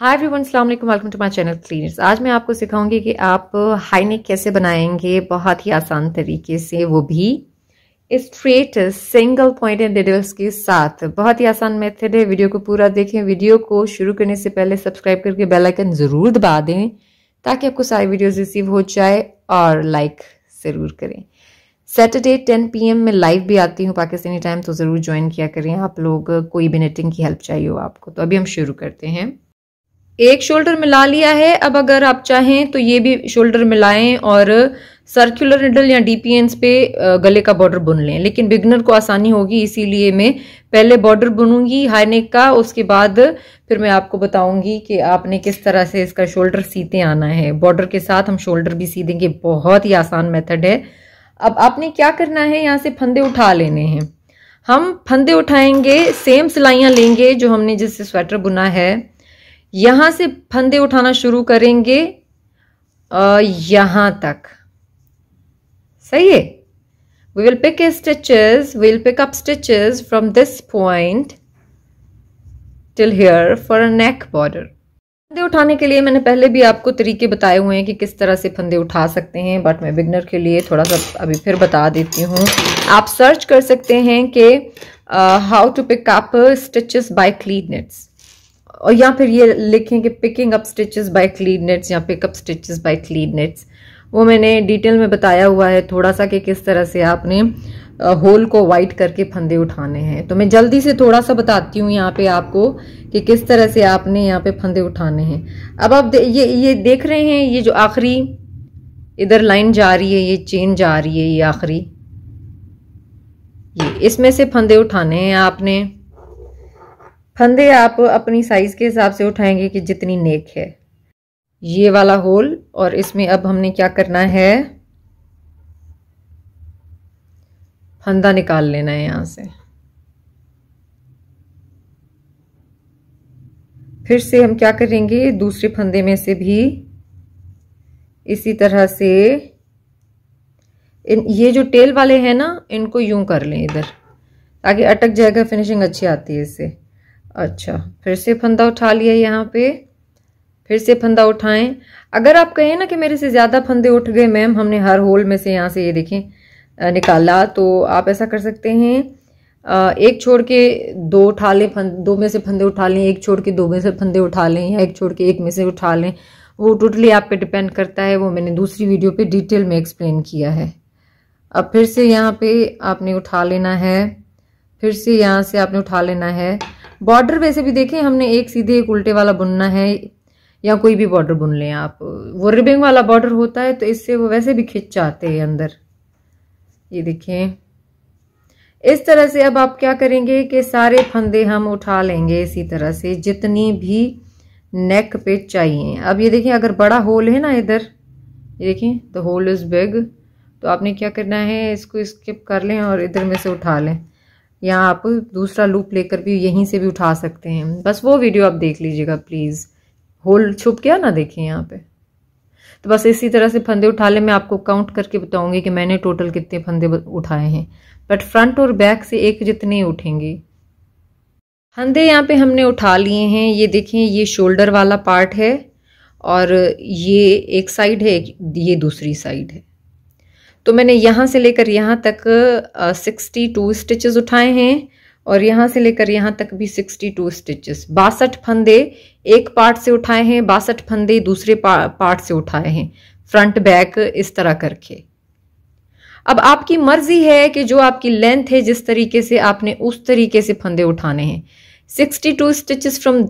हाय everyone अस्सलाम welcome to my channel cleaners आज मैं आपको सिखाऊंगी कि आप हाईनेक कैसे बनाएंगे बहुत ही आसान तरीके से वो भी straight single point and details के साथ बहुत ही आसान मेथड है वीडियो को पूरा देखें वीडियो को शुरू करने से पहले सब्सक्राइब करके बेल आइकन ज़रूर दबा दें ताकि आपको सारी वीडियोज रिसीव हो जाए और लाइक ज़रूर करें सैटरडे 10 पी में लाइव भी आती हूँ पाकिस्तानी टाइम तो ज़रूर ज्वाइन किया करें आप लोग कोई भी नेटिंग की हेल्प चाहिए हो आपको तो अभी हम शुरू करते हैं एक शोल्डर मिला लिया है अब अगर आप चाहें तो ये भी शोल्डर मिलाएं और सर्कुलर निडल या डीपीएन्स पे गले का बॉर्डर बुन लें लेकिन बिगनर को आसानी होगी इसीलिए मैं पहले बॉर्डर बुनूंगी हाई नेक का उसके बाद फिर मैं आपको बताऊंगी कि आपने किस तरह से इसका शोल्डर सीते आना है बॉर्डर के साथ हम शोल्डर भी सी देंगे बहुत ही आसान मेथड है अब आपने क्या करना है यहाँ से फंदे उठा लेने हैं हम फंदे उठाएंगे सेम सिलाइयाँ लेंगे जो हमने जिससे स्वेटर बुना है यहां से फंदे उठाना शुरू करेंगे यहां तक सही है pick a stitches we will pick up stitches from this point till here for a neck border फंदे उठाने के लिए मैंने पहले भी आपको तरीके बताए हुए हैं कि किस तरह से फंदे उठा सकते हैं बट मैं बिगनर के लिए थोड़ा सा अभी फिर बता देती हूँ आप सर्च कर सकते हैं कि how to pick up stitches by knits और या फिर ये लिखें कि picking up stitches by clean knits या pick up stitches by clean knits वो मैंने डिटेल में बताया हुआ है थोड़ा सा कि किस तरह से आपने होल को वाइट करके फंदे उठाने हैं तो मैं जल्दी से थोड़ा सा बताती हूँ यहाँ पे आपको कि किस तरह से आपने यहाँ पे फंदे उठाने हैं अब आप ये ये देख रहे हैं ये जो आखिरी इधर लाइन जा रही है ये चेन जा रही है ये आखिरी ये इसमें से फंदे उठाने हैं आपने फंदे आप अपनी साइज के हिसाब से उठाएंगे कि जितनी नेक है ये वाला होल और इसमें अब हमने क्या करना है फंदा निकाल लेना है यहां से फिर से हम क्या करेंगे दूसरे फंदे में से भी इसी तरह से इन ये जो टेल वाले हैं ना इनको यूं कर लें इधर ताकि अटक जाएगा फिनिशिंग अच्छी आती है इससे अच्छा फिर से फंदा उठा लिया यहाँ पे फिर से फंदा उठाएं अगर आप कहें ना कि मेरे से ज़्यादा फंदे उठ गए मैम हमने हर होल में से यहाँ से ये देखें निकाला तो आप ऐसा कर सकते हैं एक छोड़ के दो उठा लें फंद दो में से फंदे उठा लें एक छोड़ के दो में से फंदे उठा लें या एक छोड़ के एक में से उठा लें वो टोटली आप पे डिपेंड करता है वो मैंने दूसरी वीडियो पे डिटेल में एक्सप्लेन किया है अब फिर से यहाँ पे आपने उठा लेना है फिर से यहाँ से आपने उठा लेना है बॉर्डर वैसे भी देखें हमने एक सीधे एक उल्टे वाला बुनना है या कोई भी बॉर्डर बुन लें आप वो रिबिंग वाला बॉर्डर होता है तो इससे वो वैसे भी खिंच जाते हैं अंदर ये देखें इस तरह से अब आप क्या करेंगे कि सारे फंदे हम उठा लेंगे इसी तरह से जितनी भी नेक पे चाहिए अब ये देखें अगर बड़ा होल है ना इधर ये देखें द होल इज़ बिग तो आपने क्या करना है इसको स्किप कर लें और इधर में से उठा लें या आप दूसरा लूप लेकर भी यहीं से भी उठा सकते हैं बस वो वीडियो आप देख लीजिएगा प्लीज़ होल छुप गया ना देखिए यहाँ पे तो बस इसी तरह से फंदे उठा ले मैं आपको काउंट करके बताऊंगी कि मैंने टोटल कितने फंदे उठाए हैं बट फ्रंट और बैक से एक जितने उठेंगे फंदे यहाँ पे हमने उठा लिए हैं ये देखें ये शोल्डर वाला पार्ट है और ये एक साइड है ये दूसरी साइड है तो मैंने यहाँ से लेकर यहाँ तक सिक्सटी टू स्टिचेस उठाए हैं और यहाँ से लेकर यहाँ तक भी सिक्सटी टू स्टिचेस बासठ फंदे एक पार्ट से उठाए हैं बासठ फंदे दूसरे पा, पार्ट से उठाए हैं फ्रंट बैक इस तरह करके अब आपकी मर्जी है कि जो आपकी लेंथ है जिस तरीके से आपने उस तरीके से फंदे उठाने हैं 62 two stitches from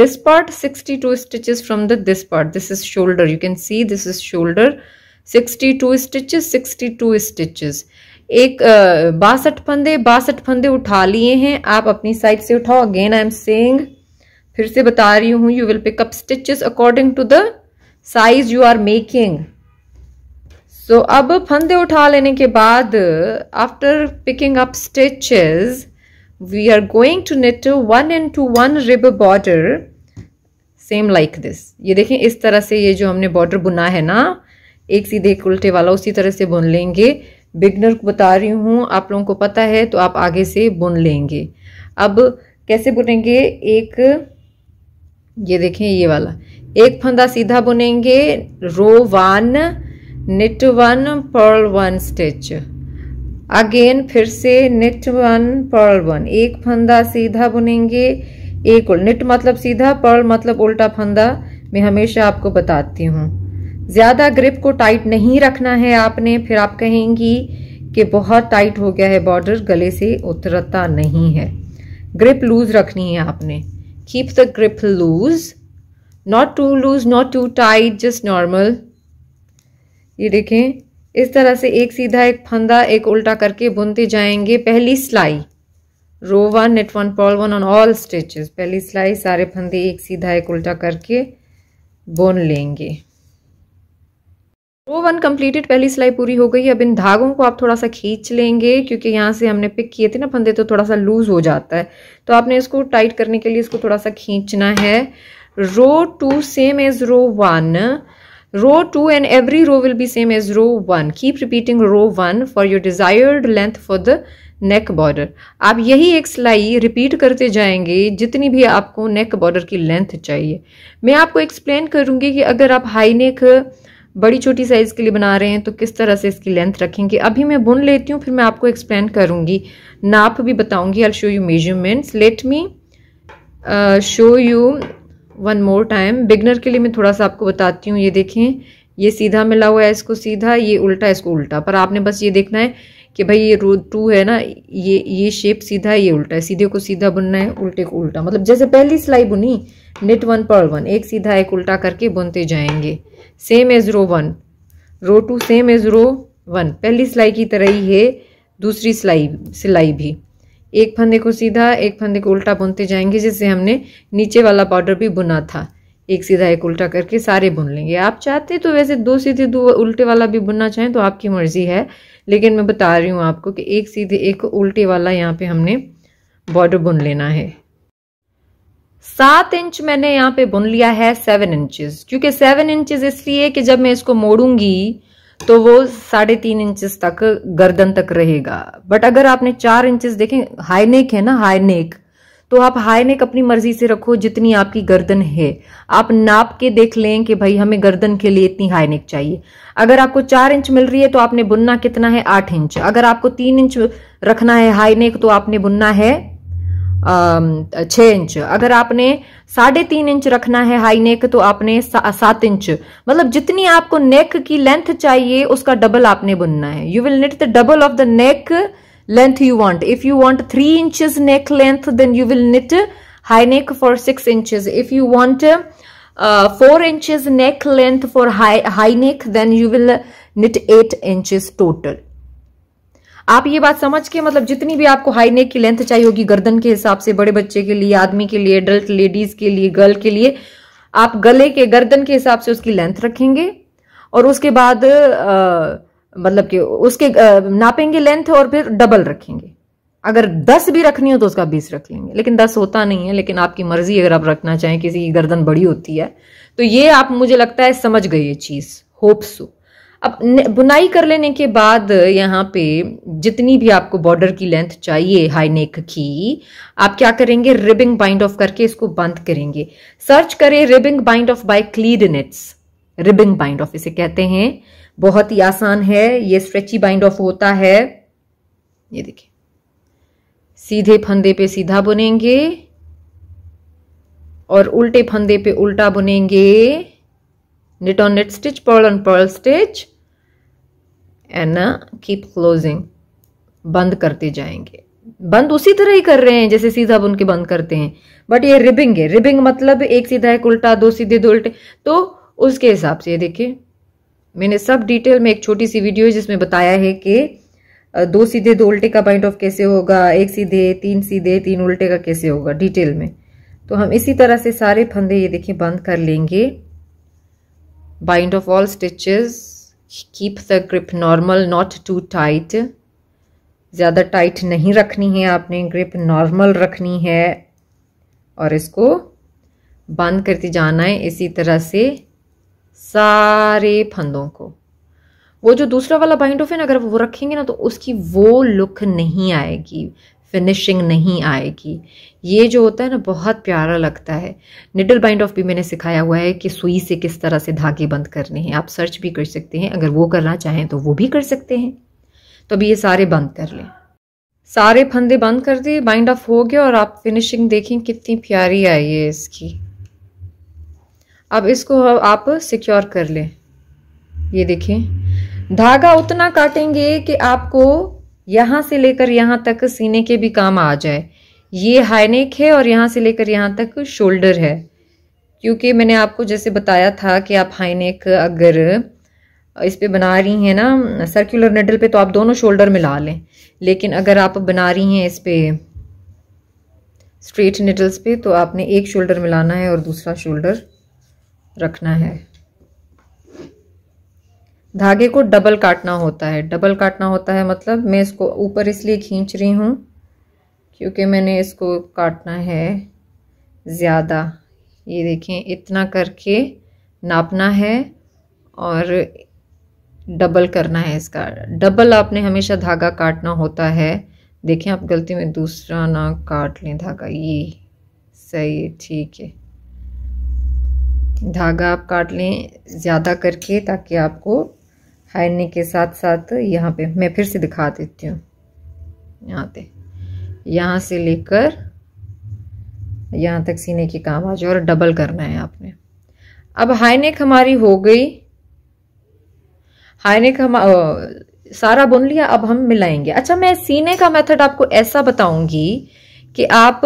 this part 62 stitches from the this part this is shoulder you can see this is shoulder sixty two stitches sixty two stitches एक बासठ फंदे बासठ फंदे उठा लिए हैं आप अपनी साइड से उठाओ अगेन आई एम सेइंग फिर से बता रही हूँ you will pick up stitches according to the size you are making so अब फंदे उठा लेने के बाद after picking up stitches are going to knit one in to one rib border same like this ये देखें इस तरह से ये जो हमने बॉर्डर बुना है ना एक सीधे एक उल्टे वाला उसी तरह से बुन लेंगे बिगनर को बता रही हूँ आप लोगों को पता है तो आप आगे से बुन लेंगे अब कैसे बुनेंगे एक ये देखें ये वाला एक फंदा सीधा बुनेंगे row one knit one purl one stitch again फिर से निट वन पर्ल वन एक फंदा सीधा बुनेंगे एक निट मतलब सीधा पर्ल मतलब उल्टा फंदा मैं हमेशा आपको बताती हूँ ज़्यादा ग्रिप को टाइट नहीं रखना है आपने फिर आप कहेंगी कि बहुत टाइट हो गया है बॉर्डर गले से उतरता नहीं है ग्रिप लूज रखनी है आपने keep the grip loose not too loose not too tight just normal ये देखें इस तरह से एक सीधा एक फंदा एक उल्टा करके बुनते जाएंगे पहली सिलाई row one knit one purl one on all stitches पहली सिलाई सारे फंदे एक सीधा एक उल्टा करके बुन लेंगे रो वन कंप्लीटेड पहली सिलाई पूरी हो गई अब इन धागों को आप थोड़ा सा खींच लेंगे क्योंकि यहाँ से हमने पिक किए थे ना फंदे तो थोड़ा सा लूज हो जाता है तो आपने इसको टाइट करने के लिए इसको थोड़ा सा खींचना है row two same as row one row two and every row will be same as row one keep repeating row one for your desired length for the neck border आप यही एक सिलाई रिपीट करते जाएंगे जितनी भी आपको नेक बॉर्डर की लेंथ चाहिए मैं आपको एक्सप्लेन करूंगी कि अगर आप हाई नेक बड़ी छोटी साइज़ के लिए बना रहे हैं तो किस तरह से इसकी लेंथ रखेंगे अभी मैं बुन लेती हूँ फिर मैं आपको एक्सप्लेन करूँगी नाप भी बताऊँगी I show you measurements let me show you one more time beginner के लिए मैं थोड़ा सा आपको बताती हूँ ये देखें ये सीधा मिला हुआ है इसको सीधा ये उल्टा इसको उल्टा पर आपने बस ये देखना है कि भाई ये रोड टू है ना ये ये शेप सीधा है ये उल्टा है सीधे को सीधा बुनना है उल्टे को उल्टा मतलब जैसे पहली सिलाई बुनी नेट वन पर वन एक सीधा एक उल्टा करके बुनते जाएंगे same as row one row two same as row one पहली सिलाई की तरह ही है दूसरी सिलाई सिलाई भी एक फंदे को सीधा एक फंदे को उल्टा बुनते जाएंगे जैसे हमने नीचे वाला बॉर्डर भी बुना था एक सीधा एक उल्टा करके सारे बुन लेंगे आप चाहते तो वैसे दो सीधे दो उल्टे वाला भी बुनना चाहें तो आपकी मर्ज़ी है लेकिन मैं बता रही हूँ आपको कि एक सीधे एक उल्टे वाला यहाँ पे हमने बॉर्डर बुन लेना है सात इंच मैंने यहाँ पे बुन लिया है सेवन इंचेस क्योंकि सेवन इंचेस इसलिए कि जब मैं इसको मोड़ूंगी तो वो साढ़े तीन इंचज तक गर्दन तक रहेगा बट अगर आपने चार इंच देखें हाई नेक है ना हाई नेक तो आप हाई नेक अपनी मर्जी से रखो जितनी आपकी गर्दन है आप नाप के देख लें कि भाई हमें गर्दन के लिए इतनी हाई नेक चाहिए अगर आपको चार इंच मिल रही है तो आपने बुनना कितना है आठ इंच अगर आपको तीन इंच रखना है हाई नेक तो आपने बुनना है Um, छः इंच अगर आपने साढ़े तीन इंच रखना है हाई नेक तो आपने सा, सात इंच मतलब जितनी आपको नेक की लेंथ चाहिए उसका डबल आपने बुनना है you will knit the double of the neck length you want if you want three inches neck length then you will knit high neck for six inches if you want four 4 neck length for high neck then you will knit eight knit total आप ये बात समझ के मतलब जितनी भी आपको high नेक की लेंथ चाहिए होगी गर्दन के हिसाब से बड़े बच्चे के लिए आदमी के लिए एडल्ट लेडीज के लिए गर्ल के लिए आप गले के गर्दन के हिसाब से उसकी लेंथ रखेंगे और उसके बाद आ, मतलब कि उसके आ, नापेंगे लेंथ और फिर डबल रखेंगे अगर दस भी रखनी हो तो उसका बीस रख लेंगे लेकिन दस होता नहीं है लेकिन आपकी मर्जी अगर आप रखना चाहें किसी की गर्दन बड़ी होती है तो ये आप मुझे लगता है समझ गई ये चीज़ होप सो अब बुनाई कर लेने के बाद यहाँ पे जितनी भी आपको बॉर्डर की लेंथ चाहिए हाई नेक की आप क्या करेंगे रिबिंग बाइंड ऑफ करके इसको बंद करेंगे सर्च करें ribbing bind off by clean knits ribbing bind off इसे कहते हैं बहुत ही आसान है ये स्ट्रेची बाइंड ऑफ होता है ये देखिए सीधे फंदे पे सीधा बुनेंगे और उल्टे फंदे पे उल्टा बुनेंगे knit on knit stitch purl on purl stitch है ना कीप क्लोजिंग बंद करते जाएंगे बंद उसी तरह ही कर रहे हैं जैसे सीधा बुन के बंद करते हैं बट ये रिबिंग है रिबिंग मतलब एक सीधा एक उल्टा दो सीधे दो उल्टे तो उसके हिसाब से ये देखिए मैंने सब डिटेल में एक छोटी सी वीडियो है जिसमें बताया है कि दो सीधे दो उल्टे का बाइंड ऑफ कैसे होगा एक सीधे तीन सीधे तीन उल्टे का कैसे होगा डिटेल में तो हम इसी तरह से सारे फंदे ये देखिए बंद कर लेंगे bind off all stitches keep the grip normal not too tight ज़्यादा टाइट नहीं रखनी है आपने ग्रिप नॉर्मल रखनी है और इसको बंद करते जाना है इसी तरह से सारे फंदों को वो जो दूसरा वाला बाइंड ऑफ है ना अगर वो रखेंगे ना तो उसकी वो लुक नहीं आएगी फिनिशिंग नहीं आएगी ये जो होता है ना बहुत प्यारा लगता है निडल बाइंड ऑफ भी मैंने सिखाया हुआ है कि सुई से किस तरह से धागे बंद करने हैं आप सर्च भी कर सकते हैं अगर वो करना चाहें तो वो भी कर सकते हैं तो अभी ये सारे बंद कर लें सारे फंदे बंद कर दिए बाइंड ऑफ हो गया और आप फिनिशिंग देखें कितनी प्यारी आई है इसकी अब इसको आप सिक्योर कर लें ये देखें धागा उतना काटेंगे कि आपको यहाँ से लेकर यहाँ तक सीने के भी काम आ जाए ये हाईनेक है और यहाँ से लेकर यहाँ तक शोल्डर है क्योंकि मैंने आपको जैसे बताया था कि आप हाईनेक अगर इस पे बना रही हैं ना सर्कुलर नेडल पे तो आप दोनों शोल्डर मिला लें लेकिन अगर आप बना रही हैं इस पे स्ट्रेट नेडल्स पे तो आपने एक शोल्डर मिलाना है और दूसरा शोल्डर रखना है धागे को डबल काटना होता है डबल काटना होता है मतलब मैं इसको ऊपर इसलिए खींच रही हूँ क्योंकि मैंने इसको काटना है ज़्यादा ये देखें इतना करके नापना है और डबल करना है इसका डबल आपने हमेशा धागा काटना होता है देखें आप गलती में दूसरा ना काट लें धागा ये सही है ठीक है धागा आप काट लें ज़्यादा करके ताकि आपको हारने के साथ साथ यहाँ पे मैं फिर से दिखा देती हूँ यहाँ पे यहाँ से लेकर यहाँ तक सीने के काम आ जाए और डबल करना है आपने अब हाई नेक हमारी हो गई हाई नेक हम सारा बुन लिया अब हम मिलाएंगे अच्छा मैं सीने का मेथड आपको ऐसा बताऊंगी कि आप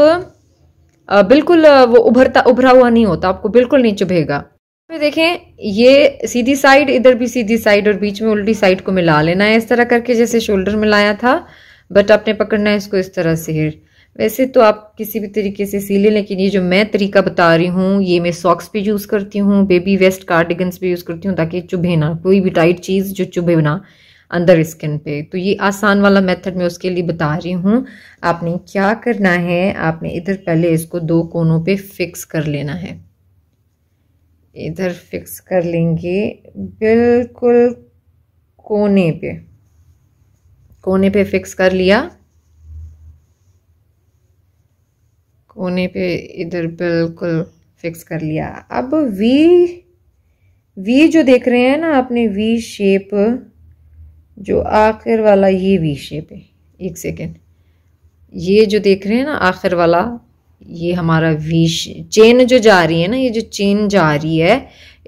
बिल्कुल वो उभरता उभरा हुआ नहीं होता आपको बिल्कुल नहीं चुभेगा देखें ये सीधी साइड इधर भी सीधी साइड और बीच में उल्टी साइड को मिला लेना है इस तरह करके जैसे शोल्डर मिलाया था बट आपने पकड़ना है इसको इस तरह से वैसे तो आप किसी भी तरीके से सी लें लेकिन ये जो मैं तरीका बता रही हूँ ये मैं सॉक्स भी यूज़ करती हूँ बेबी वेस्ट कार्डिगन्स भी यूज़ करती हूँ ताकि चुभे ना कोई भी टाइट चीज़ जो चुभे ना अंदर स्किन पे तो ये आसान वाला मेथड मैं उसके लिए बता रही हूँ आपने क्या करना है आपने इधर पहले इसको दो कोनों पे फिक्स कर लेना है इधर फिक्स कर लेंगे बिल्कुल कोने पे कोने पे फिक्स कर लिया कोने पे इधर बिल्कुल फिक्स कर लिया अब वी वी जो देख रहे हैं ना आपने वी शेप जो आखिर वाला ये वी शेप है एक सेकेंड ये जो देख रहे हैं ना आखिर वाला ये हमारा वी चेन जो जा रही है ना ये जो चेन जा रही है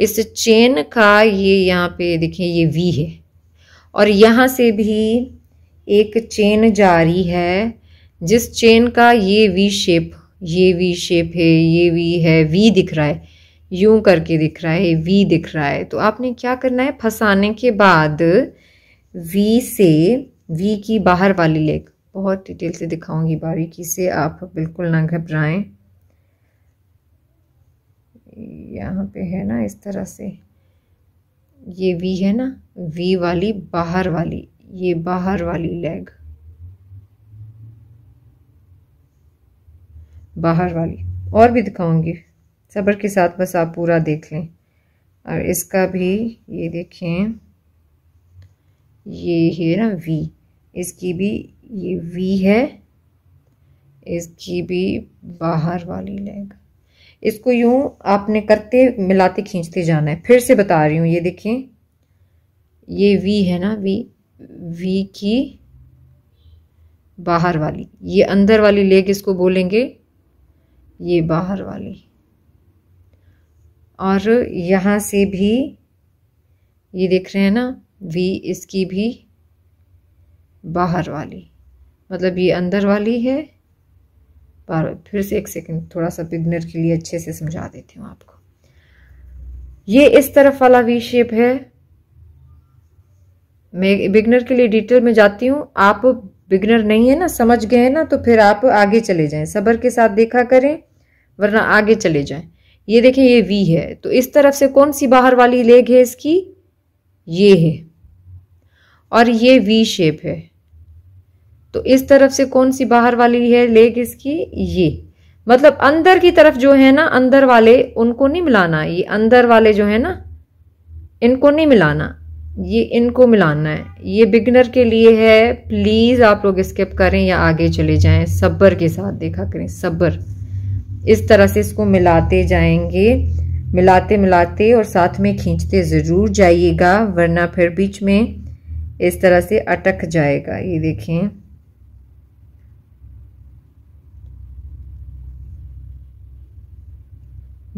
इस चेन का ये यहाँ पे देखिए ये वी है और यहाँ से भी एक चेन जा रही है जिस चेन का ये वी शेप ये वी शेप है ये वी है वी दिख रहा है यूं करके दिख रहा है वी दिख रहा है तो आपने क्या करना है फंसाने के बाद वी से वी की बाहर वाली लेग बहुत डिटेल से दिखाऊंगी बारीकी से आप बिल्कुल ना घबराएं यहाँ पे है ना इस तरह से ये वी है ना वी वाली बाहर वाली ये बाहर वाली लेग बाहर वाली और भी दिखाऊंगी सब्र के साथ बस आप पूरा देख लें और इसका भी ये देखें ये है ना वी इसकी भी ये वी है इसकी भी बाहर वाली लेग इसको यूं आपने करते मिलाते खींचते जाना है फिर से बता रही हूँ ये देखें ये वी है ना वी वी की बाहर वाली ये अंदर वाली लेग इसको बोलेंगे ये बाहर वाली और यहाँ से भी ये देख रहे हैं ना वी इसकी भी बाहर वाली मतलब ये अंदर वाली है बार फिर से एक सेकंड थोड़ा सा बिगनर के लिए अच्छे से समझा देती हूँ आपको ये इस तरफ वाला वी शेप है मैं बिगनर के लिए डिटेल में जाती हूँ आप बिगनर नहीं है ना समझ गए हैं ना तो फिर आप आगे चले जाएं सबर के साथ देखा करें वरना आगे चले जाएं ये देखें ये वी है तो इस तरफ से कौन सी बाहर वाली लेग है इसकी ये है और ये वी शेप है तो इस तरफ से कौन सी बाहर वाली है लेग इसकी ये मतलब अंदर की तरफ जो है ना अंदर वाले उनको नहीं मिलाना ये अंदर वाले जो है ना इनको नहीं मिलाना ये इनको मिलाना है ये बिगनर के लिए है प्लीज़ आप लोग स्किप करें या आगे चले जाएं सब्र के साथ देखा करें सब्र इस तरह से इसको मिलाते जाएंगे मिलाते मिलाते और साथ में खींचते ज़रूर जाइएगा वरना फिर बीच में इस तरह से अटक जाएगा ये देखें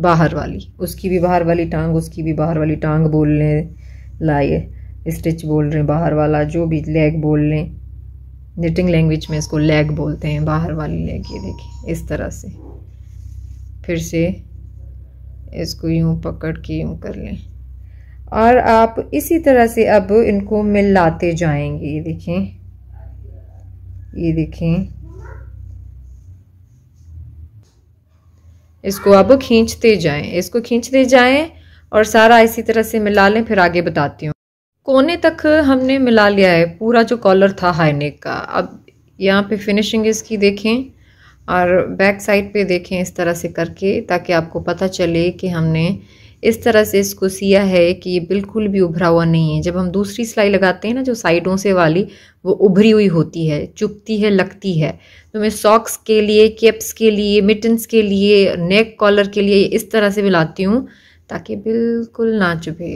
बाहर वाली उसकी भी बाहर वाली टांग उसकी भी बाहर वाली टांग बोल लें लाए स्टिच बोल रहे हैं बाहर वाला जो भी लेग बोल लें निटिंग लैंग्वेज में इसको लेग बोलते हैं बाहर वाली लेग ये देखिए इस तरह से फिर से इसको यूँ पकड़ के यूँ कर लें और आप इसी तरह से अब इनको मिलाते जाएंगे ये देखें ये देखें इसको अब खींचते जाएं इसको खींचते जाएं और सारा इसी तरह से मिला लें फिर आगे बताती हूँ कोने तक हमने मिला लिया है पूरा जो कॉलर था हाईनेक का अब यहाँ पे फिनिशिंग इसकी देखें और बैक साइड पे देखें इस तरह से करके ताकि आपको पता चले कि हमने इस तरह से इसको सिया है कि ये बिल्कुल भी उभरा हुआ नहीं है जब हम दूसरी सिलाई लगाते हैं ना जो साइडों से वाली वो उभरी हुई होती है चुपती है लगती है तो मैं सॉक्स के लिए केप्स के लिए मिटन्स के लिए नेक कॉलर के लिए इस तरह से मिलाती हूँ ताकि बिल्कुल ना चुभे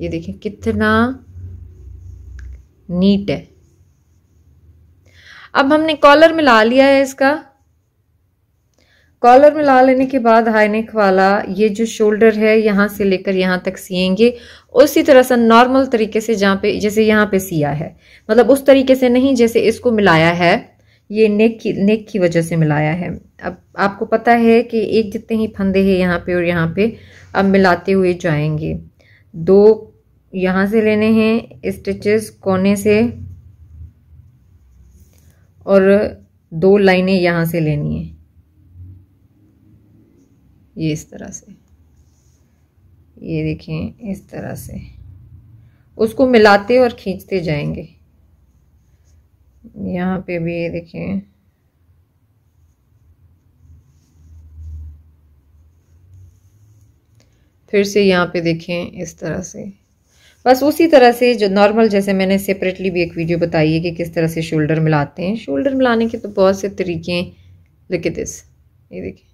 ये देखें कितना नीट है अब हमने कॉलर मिला लिया है इसका कॉलर में ला लेने के बाद हाईनेक वाला ये जो शोल्डर है यहाँ से लेकर यहाँ तक सिएंगे उसी तरह से नॉर्मल तरीके से जहाँ पे जैसे यहाँ पे सिया है मतलब उस तरीके से नहीं जैसे इसको मिलाया है ये नेक की नेक की वजह से मिलाया है अब आपको पता है कि एक जितने ही फंदे हैं यहाँ पे और यहाँ पे अब मिलाते हुए जाएंगे दो यहाँ से लेने हैं स्टिचेस कोने से और दो लाइनें यहाँ से लेनी है ये इस तरह से ये देखें इस तरह से उसको मिलाते और खींचते जाएंगे यहाँ पे भी ये देखें फिर से यहाँ पे देखें इस तरह से बस उसी तरह से जो नॉर्मल जैसे मैंने सेपरेटली भी एक वीडियो बताई है कि किस तरह से शोल्डर मिलाते हैं शोल्डर मिलाने के तो बहुत से तरीके हैं लेकिन दिस ये देखें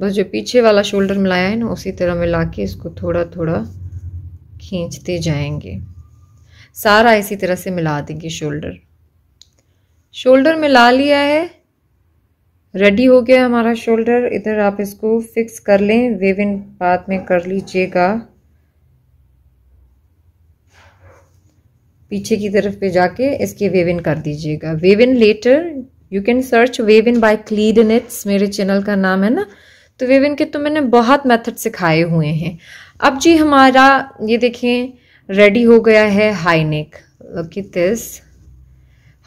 बस जो पीछे वाला शोल्डर मिलाया है ना उसी तरह मिला के इसको थोड़ा थोड़ा खींचते जाएंगे सारा इसी तरह से मिला देंगे शोल्डर शोल्डर मिला लिया है रेडी हो गया हमारा शोल्डर इधर आप इसको फिक्स कर लें वेविन बाद में कर लीजिएगा पीछे की तरफ पे जाके इसके वेविन कर दीजिएगा weaving later you can search weave in by clean in it's मेरे चैनल का नाम है ना तो विविन के तो मैंने बहुत मेथड सिखाए हुए हैं अब जी हमारा ये देखें रेडी हो गया है high neck neck look it this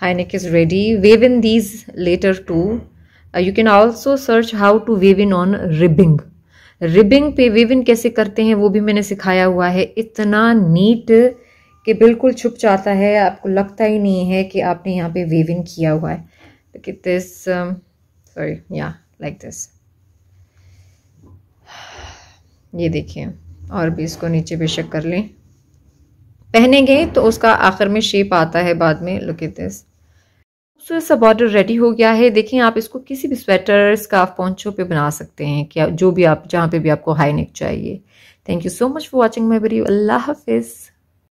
high neck is ready weave in these letter to you can also search how to weave in on ribbing ribbing पे वेव इन कैसे करते हैं वो भी मैंने सिखाया हुआ है इतना नीट कि बिल्कुल छुप जाता है आपको लगता ही नहीं है कि आपने यहाँ पे वेव इन किया हुआ है दिस सॉरी या लाइक दिस ये देखिए और भी इसको नीचे बेशक कर लें पहनेंगे तो उसका आखिर में शेप आता है बाद में लुक इट दिस खूबसूरत सा बॉर्डर रेडी हो गया है देखें आप इसको किसी भी स्वेटर स्काफ पॉन्चों पे बना सकते हैं क्या जो भी आप जहाँ पे भी आपको हाई नेक चाहिए thank you so much for watching my video अल्लाह हाफिज़